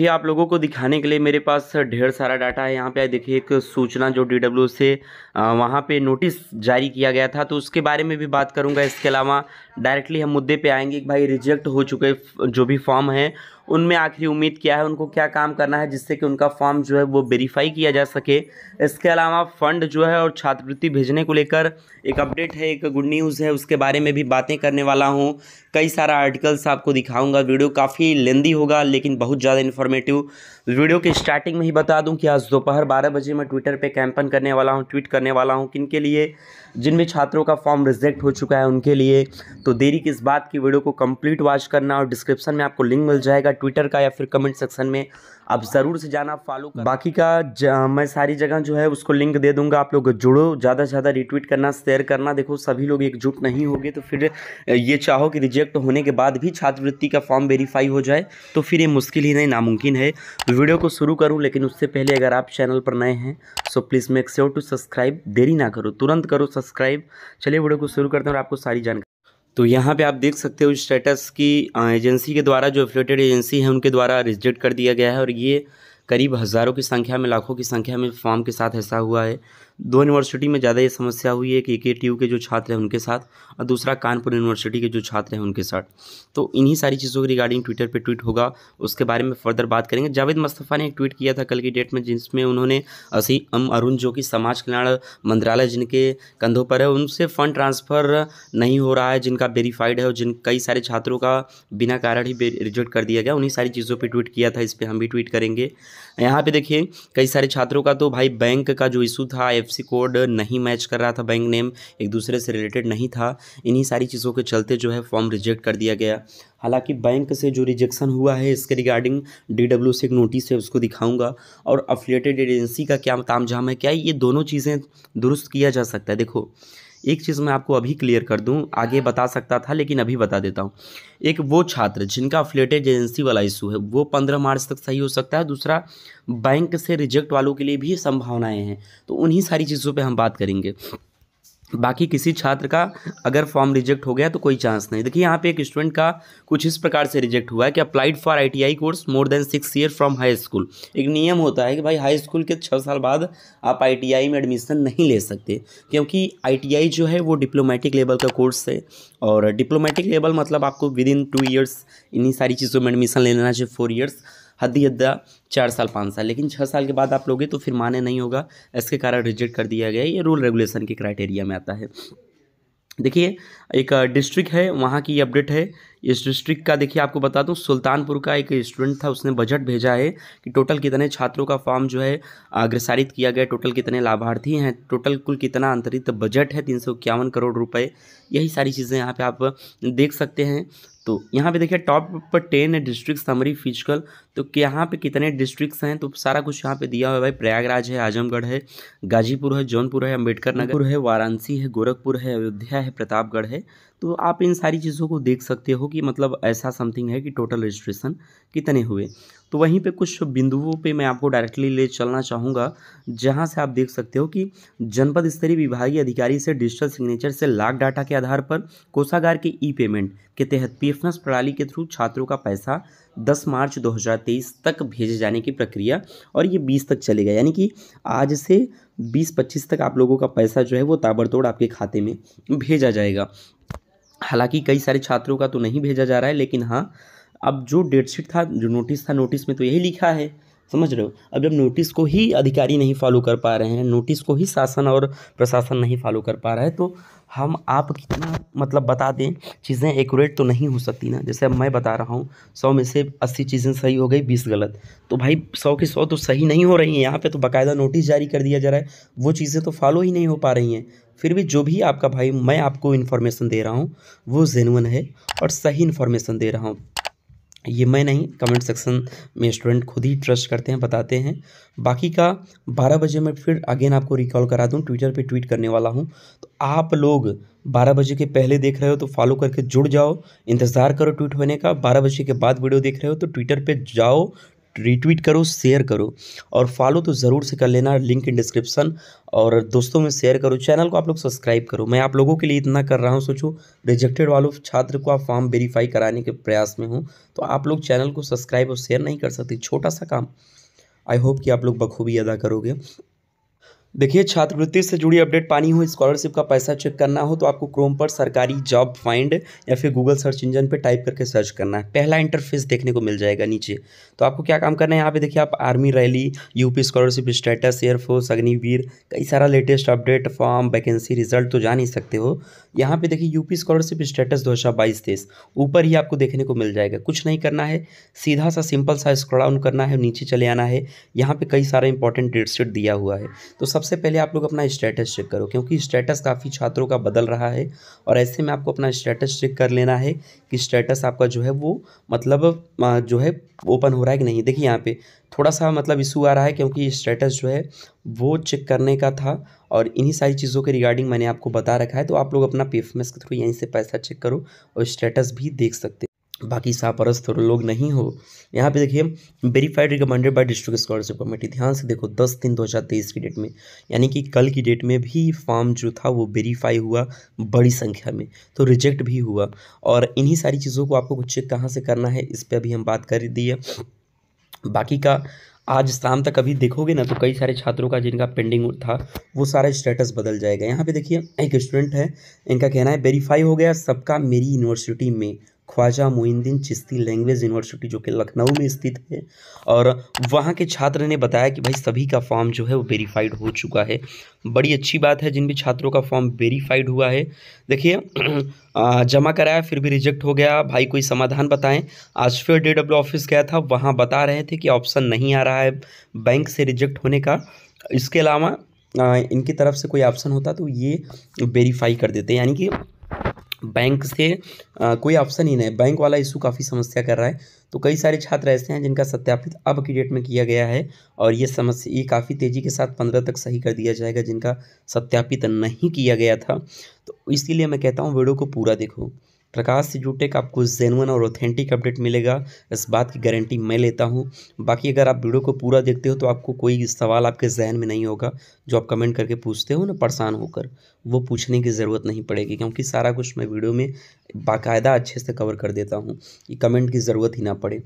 ये आप लोगों को दिखाने के लिए मेरे पास ढेर सारा डाटा है यहाँ पे देखिए एक सूचना जो डी से वहाँ पे नोटिस जारी किया गया था तो उसके बारे में भी बात करूँगा इसके अलावा डायरेक्टली हम मुद्दे पे आएंगे कि भाई रिजेक्ट हो चुके जो भी फॉर्म है उनमें आखिरी उम्मीद क्या है उनको क्या काम करना है जिससे कि उनका फॉर्म जो है वो वेरीफाई किया जा सके इसके अलावा फ़ंड जो है और छात्रवृत्ति भेजने को लेकर एक अपडेट है एक गुड न्यूज़ है उसके बारे में भी बातें करने वाला हूँ कई सारा आर्टिकल्स आपको दिखाऊंगा वीडियो काफ़ी लेंदी होगा लेकिन बहुत ज़्यादा इन्फॉर्मेटिव वीडियो के स्टार्टिंग में ही बता दूँ कि आज दोपहर बारह बजे मैं ट्विटर पर कैंपन करने वाला हूँ ट्वीट करने वाला हूँ किन के लिए जिन भी छात्रों का फॉर्म रिजेक्ट हो चुका है उनके लिए तो देरी किस बात की वीडियो को कंप्लीट वॉच करना और डिस्क्रिप्शन में आपको लिंक मिल जाएगा ट्विटर का या फिर कमेंट सेक्शन में आप ज़रूर से जाना फॉलो बाकी का मैं सारी जगह जो है उसको लिंक दे दूंगा आप लोग जुड़ो ज़्यादा से ज़्यादा रिट्वीट करना शेयर करना देखो सभी लोग एकजुट नहीं होंगे तो फिर ये चाहो कि रिजेक्ट होने के बाद भी छात्रवृत्ति का फॉर्म वेरीफाई हो जाए तो फिर ये मुश्किल ही नहीं नामुमकिन है वीडियो को शुरू करूँ लेकिन उससे पहले अगर आप चैनल पर नए हैं so please make sure to subscribe देरी ना करो तुरंत करो सब्सक्राइब चलिए वीडियो को शुरू करते हैं और आपको सारी जानकारी तो यहाँ पे आप देख सकते हो स्टेटस की एजेंसी के द्वारा जो एफिलेटेड एजेंसी है उनके द्वारा रिजेक्ट कर दिया गया है और ये करीब हज़ारों की संख्या में लाखों की संख्या में फॉर्म के साथ ऐसा हुआ है दो यूनिवर्सिटी में ज़्यादा ये समस्या हुई है कि के टी के जो छात्र हैं उनके साथ और दूसरा कानपुर यूनिवर्सिटी के जो छात्र हैं उनके साथ तो इन्हीं सारी चीज़ों के रिगार्डिंग ट्विटर पर ट्वीट होगा उसके बारे में फर्दर बात करेंगे जावेद मुस्तफ़ा ने एक ट्वीट किया था कल की डेट में जिसमें उन्होंने असी अम अरुण जो कि समाज कल्याण मंत्रालय जिनके कंधों पर है उनसे फ़ंड ट्रांसफ़र नहीं हो रहा है जिनका वेरीफाइड है और जिन कई सारे छात्रों का बिना कारण ही रिजेक्ट कर दिया गया उन्हीं सारी चीज़ों पर ट्वीट किया था इस पर हम भी ट्वीट करेंगे यहाँ पर देखिए कई सारे छात्रों का तो भाई बैंक का जो इशू था आई कोड नहीं मैच कर रहा था बैंक नेम एक दूसरे से रिलेटेड नहीं था इन्हीं सारी चीज़ों के चलते जो है फॉर्म रिजेक्ट कर दिया गया हालांकि बैंक से जो रिजेक्शन हुआ है इसके रिगार्डिंग डी डब्ल्यू से एक नोटिस है उसको दिखाऊंगा और अफिलेटेड एजेंसी का क्या तामझाम है क्या ये दोनों चीज़ें दुरुस्त किया जा सकता है देखो एक चीज़ मैं आपको अभी क्लियर कर दूं आगे हाँ। बता सकता था लेकिन अभी बता देता हूं एक वो छात्र जिनका फ्लेट एजेंसी वाला इशू है वो पंद्रह मार्च तक सही हो सकता है दूसरा बैंक से रिजेक्ट वालों के लिए भी संभावनाएँ हैं तो उन्हीं सारी चीज़ों पर हम बात करेंगे बाकी किसी छात्र का अगर फॉर्म रिजेक्ट हो गया तो कोई चांस नहीं देखिए यहाँ पे एक स्टूडेंट का कुछ इस प्रकार से रिजेक्ट हुआ है कि applied for ITI course more than six year from high school एक नियम होता है कि भाई हाई स्कूल के छः साल बाद आप आईटीआई में एडमिशन नहीं ले सकते क्योंकि आई जो है वो डिप्लोमेटिक लेवल का कोर्स है और डिप्लोमेटिक लेवल मतलब आपको विद इन टू ईयर्स इन्हीं सारी चीज़ों में एडमिशन लेना चाहिए फोर ईयर्स हद ही हद्दा चार साल पाँच साल लेकिन छः साल के बाद आप लोगे तो फिर माने नहीं होगा इसके कारण रिजेक्ट कर दिया गया ये रूल रेगुलेशन के क्राइटेरिया में आता है देखिए एक डिस्ट्रिक्ट है वहाँ की अपडेट है इस डिस्ट्रिक्ट का देखिए आपको बता दूँ सुल्तानपुर का एक स्टूडेंट था उसने बजट भेजा है कि टोटल कितने छात्रों का फॉर्म जो है अग्रसारित किया गया टोटल कितने लाभार्थी हैं टोटल कुल कितना अंतरित बजट है तीन सौ इक्यावन करोड़ रुपए यही सारी चीज़ें यहाँ पे आप देख सकते हैं तो यहाँ पे देखिए top ten district summary physical तो यहाँ पे कितने डिस्ट्रिक्ट्स हैं तो सारा कुछ यहाँ पे दिया हुआ है भाई प्रयागराज है आजमगढ़ है गाजीपुर है जौनपुर है अम्बेडकर नगर है वाराणसी है गोरखपुर है अयोध्या है प्रतापगढ़ है तो आप इन सारी चीज़ों को देख सकते हो कि मतलब ऐसा समथिंग है कि टोटल रजिस्ट्रेशन कितने हुए तो वहीं पे कुछ बिंदुओं पे मैं आपको डायरेक्टली ले चलना चाहूँगा जहाँ से आप देख सकते हो कि जनपद स्तरीय विभागीय अधिकारी से डिजिटल सिग्नेचर से लाख डाटा के आधार पर कोषागार के ई पेमेंट के तहत पी प्रणाली के थ्रू छात्रों का पैसा 10 मार्च 2023 तक भेजे जाने की प्रक्रिया और ये 20 तक चलेगा यानी कि आज से 20-25 तक आप लोगों का पैसा जो है वो ताबड़तोड़ आपके खाते में भेजा जाएगा हालांकि कई सारे छात्रों का तो नहीं भेजा जा रहा है लेकिन हाँ अब जो डेटशीट था जो नोटिस था नोटिस में तो यही लिखा है समझ रहे हो अब जब नोटिस को ही अधिकारी नहीं फॉलो कर पा रहे हैं नोटिस को ही शासन और प्रशासन नहीं फॉलो कर पा रहा है तो हम आप कितना मतलब बता दें चीज़ें एकूरेट तो नहीं हो सकती ना जैसे अब मैं बता रहा हूँ सौ में से अस्सी चीज़ें सही हो गई बीस गलत तो भाई सौ की सौ तो सही नहीं हो रही हैं यहाँ पे तो बाकायदा नोटिस जारी कर दिया जा रहा है वो चीज़ें तो फॉलो ही नहीं हो पा रही हैं फिर भी जो भी आपका भाई मैं आपको इन्फॉर्मेशन दे रहा हूँ वो जेनुअन है और सही इन्फॉर्मेशन दे रहा हूँ ये मैं नहीं कमेंट सेक्शन में स्टूडेंट खुद ही ट्रस्ट करते हैं बताते हैं बाकी का 12 बजे मैं फिर अगेन आपको रिकॉल करा दूं ट्विटर पे ट्वीट करने वाला हूं तो आप लोग 12 बजे के पहले देख रहे हो तो फॉलो करके जुड़ जाओ इंतज़ार करो ट्वीट होने का 12 बजे के बाद वीडियो देख रहे हो तो ट्विटर पे जाओ रीट्वीट करो शेयर करो और फॉलो तो ज़रूर से कर लेना लिंक इन डिस्क्रिप्शन और दोस्तों में शेयर करो चैनल को आप लोग सब्सक्राइब करो मैं आप लोगों के लिए इतना कर रहा हूँ सोचो रिजेक्टेड वालों छात्र को आप फॉर्म वेरीफाई कराने के प्रयास में हूँ तो आप लोग चैनल को सब्सक्राइब और शेयर नहीं कर सकते छोटा सा काम आई होप कि आप लोग बखूबी अदा करोगे देखिए छात्रवृत्ति से जुड़ी अपडेट पानी हो स्कॉलरशिप का पैसा चेक करना हो तो आपको क्रोम पर सरकारी जॉब फाइंड या फिर गूगल सर्च इंजन पर टाइप करके सर्च करना है पहला इंटरफेस देखने को मिल जाएगा नीचे तो आपको क्या काम करना है यहाँ पे देखिए आप army rally UP scholarship status air force Agniveer कई सारा latest update form vacancy result तो जा नहीं सकते हो यहाँ पर देखिए यूपी स्कॉलरशिप स्टेटस दो हज़ार बाईस ऊपर ही आपको देखने को मिल जाएगा कुछ नहीं करना है सीधा सा सिंपल सा स्क्रॉल करना है नीचे चले आना है यहाँ पर कई सारा इंपॉर्टेंट डेट शीट दिया हुआ है तो सब सबसे पहले आप लोग अपना स्टेटस चेक करो क्योंकि स्टेटस काफ़ी छात्रों का बदल रहा है और ऐसे में आपको अपना स्टेटस चेक कर लेना है कि स्टेटस आपका जो है वो मतलब जो है ओपन हो रहा है कि नहीं देखिए यहाँ पे थोड़ा सा मतलब इशू आ रहा है क्योंकि स्टेटस जो है वो चेक करने का था और इन्हीं सारी चीज़ों के रिगार्डिंग मैंने आपको बता रखा है तो आप लोग अपना पेफमेस के थ्रू यहीं से पैसा चेक करो और स्टेटस भी देख सकते बाकी सापरस्त लोग नहीं हो यहाँ पे देखिए verified recommended by district scholarship committee ध्यान से देखो दस तीन दो हज़ार तेईस की डेट में यानी कि कल की डेट में भी फॉर्म जो था वो वेरीफाई हुआ बड़ी संख्या में तो रिजेक्ट भी हुआ और इन्हीं सारी चीज़ों को आपको कुछ चेक कहाँ से करना है इस पर अभी हम बात कर दी है बाकी का आज शाम तक अभी देखोगे ना तो कई सारे छात्रों का जिनका पेंडिंग था वो सारा स्टेटस बदल जाएगा यहाँ पे देखिए एक स्टूडेंट है इनका कहना है वेरीफाई हो गया सबका मेरी यूनिवर्सिटी में ख्वाजा मोइनुद्दीन चिश्ती लैंग्वेज यूनिवर्सिटी जो कि लखनऊ में स्थित है और वहाँ के छात्र ने बताया कि भाई सभी का फॉर्म जो है वो वेरीफाइड हो चुका है बड़ी अच्छी बात है जिन भी छात्रों का फॉर्म वेरीफाइड हुआ है देखिए जमा कराया फिर भी रिजेक्ट हो गया भाई कोई समाधान बताएं आज फिर डी डब्ल्यू ऑफिस गया था वहाँ बता रहे थे कि ऑप्शन नहीं आ रहा है बैंक से रिजेक्ट होने का इसके अलावा इनकी तरफ से कोई ऑप्शन होता तो ये वेरीफाई कर देते यानी कि बैंक से आ, कोई ऑप्शन ही नहीं बैंक वाला इशू काफ़ी समस्या कर रहा है तो कई सारे छात्र ऐसे हैं जिनका सत्यापित अब की डेट में किया गया है और ये समस्या ये काफ़ी तेज़ी के साथ पंद्रह तक सही कर दिया जाएगा जिनका सत्यापित नहीं किया गया था तो इसीलिए मैं कहता हूँ वीडियो को पूरा देखो प्रकाश से का आपको जेनवन और ऑथेंटिक अपडेट मिलेगा इस बात की गारंटी मैं लेता हूँ बाकी अगर आप वीडियो को पूरा देखते हो तो आपको कोई सवाल आपके जहन में नहीं होगा जो आप कमेंट करके पूछते हो ना परेशान होकर वो पूछने की ज़रूरत नहीं पड़ेगी क्योंकि सारा कुछ मैं वीडियो में बाकायदा अच्छे से कवर कर देता हूँ कि कमेंट की ज़रूरत ही ना पड़े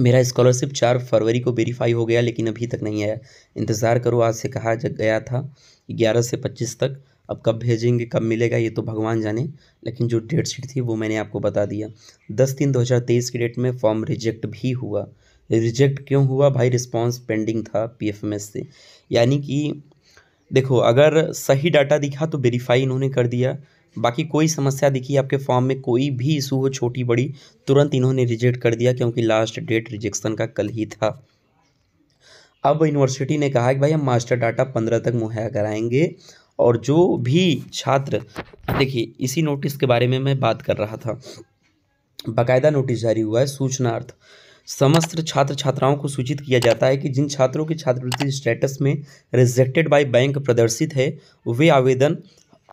मेरा स्कॉलरशिप चार फरवरी को वेरीफाई हो गया लेकिन अभी तक नहीं आया इंतज़ार करो आज से कहा गया था ग्यारह से पच्चीस तक अब कब भेजेंगे कब मिलेगा ये तो भगवान जाने लेकिन जो डेट शीट थी वो मैंने आपको बता दिया दस तीन दो हज़ार तेईस की डेट में फॉर्म रिजेक्ट भी हुआ रिजेक्ट क्यों हुआ भाई रिस्पांस पेंडिंग था पीएफएमएस से यानी कि देखो अगर सही डाटा दिखा तो वेरीफाई इन्होंने कर दिया बाकी कोई समस्या दिखी आपके फॉर्म में कोई भी इशू हो छोटी बड़ी तुरंत इन्होंने रिजेक्ट कर दिया क्योंकि लास्ट डेट रिजेक्शन का कल ही था अब यूनिवर्सिटी ने कहा कि भाई हम मास्टर डाटा पंद्रह तक मुहैया कराएंगे और जो भी छात्र देखिए इसी नोटिस के बारे में मैं बात कर रहा था बाकायदा नोटिस जारी हुआ है सूचनार्थ समस्त छात्र छात्राओं को सूचित किया जाता है कि जिन छात्रों के छात्रवृत्ति स्टेटस में रिजेक्टेड बाय बैंक प्रदर्शित है वे आवेदन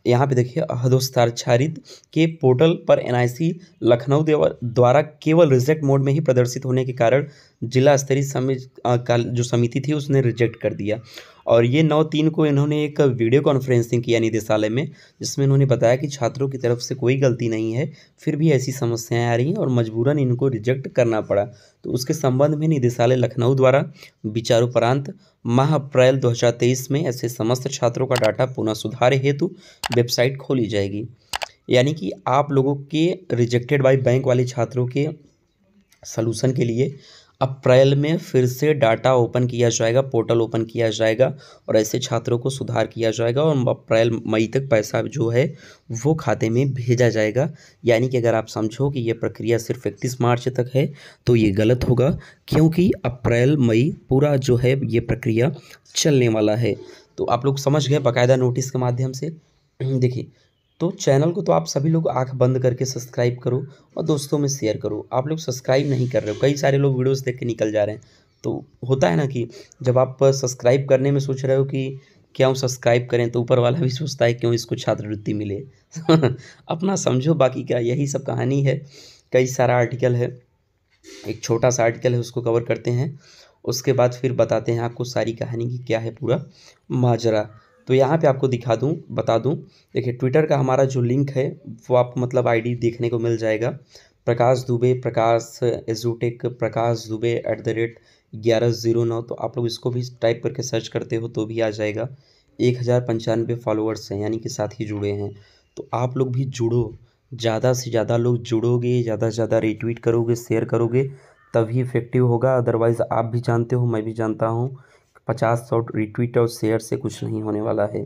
यहाँ पे देखिए हदोस्ताक्षरित के पोर्टल पर एनआईसी लखनऊ द्वारा केवल रिजेक्ट मोड में ही प्रदर्शित होने के कारण जिला स्तरीय समिति जो समिति थी उसने रिजेक्ट कर दिया और ये नौ तीन को इन्होंने एक वीडियो कॉन्फ्रेंसिंग किया निदेशालय में जिसमें इन्होंने बताया कि छात्रों की तरफ से कोई गलती नहीं है फिर भी ऐसी समस्याएं आ रही हैं और मजबूरन इनको रिजेक्ट करना पड़ा तो उसके संबंध में निदेशालय लखनऊ द्वारा विचारोपरांत माह अप्रैल 2023 में ऐसे समस्त छात्रों का डाटा पुनः सुधार हेतु वेबसाइट खोली जाएगी यानी कि आप लोगों के रिजेक्टेड बाई बैंक वाले छात्रों के सलूशन के लिए अप्रैल में फिर से डाटा ओपन किया जाएगा पोर्टल ओपन किया जाएगा और ऐसे छात्रों को सुधार किया जाएगा और अप्रैल मई तक पैसा जो है वो खाते में भेजा जाएगा यानी कि अगर आप समझो कि यह प्रक्रिया सिर्फ इकतीस मार्च तक है तो ये गलत होगा क्योंकि अप्रैल मई पूरा जो है ये प्रक्रिया चलने वाला है तो आप लोग समझ गए बाकायदा नोटिस के माध्यम से देखिए तो चैनल को तो आप सभी लोग आंख बंद करके सब्सक्राइब करो और दोस्तों में शेयर करो आप लोग सब्सक्राइब नहीं कर रहे हो कई सारे लोग वीडियोस देख के निकल जा रहे हैं तो होता है ना कि जब आप सब्सक्राइब करने में सोच रहे हो कि क्यों सब्सक्राइब करें तो ऊपर वाला भी सोचता है क्यों इसको छात्रवृत्ति मिले अपना समझो बाकी क्या यही सब कहानी है कई सारा आर्टिकल है एक छोटा सा आर्टिकल है उसको कवर करते हैं उसके बाद फिर बताते हैं आपको सारी कहानी की क्या है पूरा माजरा तो यहाँ पे आपको दिखा दूँ बता दूँ देखिए ट्विटर का हमारा जो लिंक है वो आप मतलब आईडी देखने को मिल जाएगा प्रकाश दुबे प्रकाश एजूटेक Prakash Dubey at the rate ग्यारह ज़ीरो नौ तो आप लोग इसको भी टाइप करके सर्च करते हो तो भी आ जाएगा एक हज़ार पंचानवे फॉलोअर्स हैं यानी कि साथ ही जुड़े हैं तो आप लोग भी जुड़ो ज़्यादा से ज़्यादा लोग जुड़ोगे ज़्यादा से ज़्यादा रिट्वीट करोगे शेयर करोगे तभी इफ़ेक्टिव होगा अदरवाइज़ आप भी जानते हो मैं भी जानता हूँ पचास सौ रिट्वीट और शेयर से कुछ नहीं होने वाला है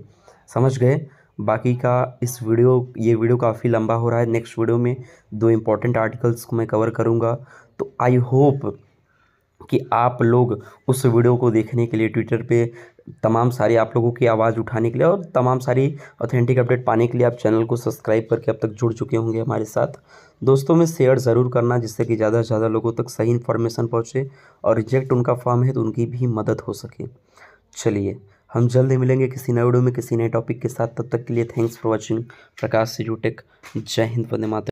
समझ गए बाकी का इस वीडियो ये वीडियो काफ़ी लंबा हो रहा है नेक्स्ट वीडियो में दो इम्पॉर्टेंट आर्टिकल्स को मैं कवर करूँगा तो आई होप कि आप लोग उस वीडियो को देखने के लिए ट्विटर पे तमाम सारी आप लोगों की आवाज़ उठाने के लिए और तमाम सारी ऑथेंटिक अपडेट पाने के लिए आप चैनल को सब्सक्राइब करके अब तक जुड़ चुके होंगे हमारे साथ दोस्तों में शेयर ज़रूर करना जिससे कि ज़्यादा से ज़्यादा लोगों तक सही इन्फॉर्मेशन पहुँचे और रिजेक्ट उनका फॉर्म है तो उनकी भी मदद हो सके चलिए हम जल्द ही मिलेंगे किसी नए वीडियो में किसी नए टॉपिक के साथ तब तक के लिए थैंक्स फॉर वॉचिंग प्रकाश सिजूटेक जूटेक जय हिंद वंदे माता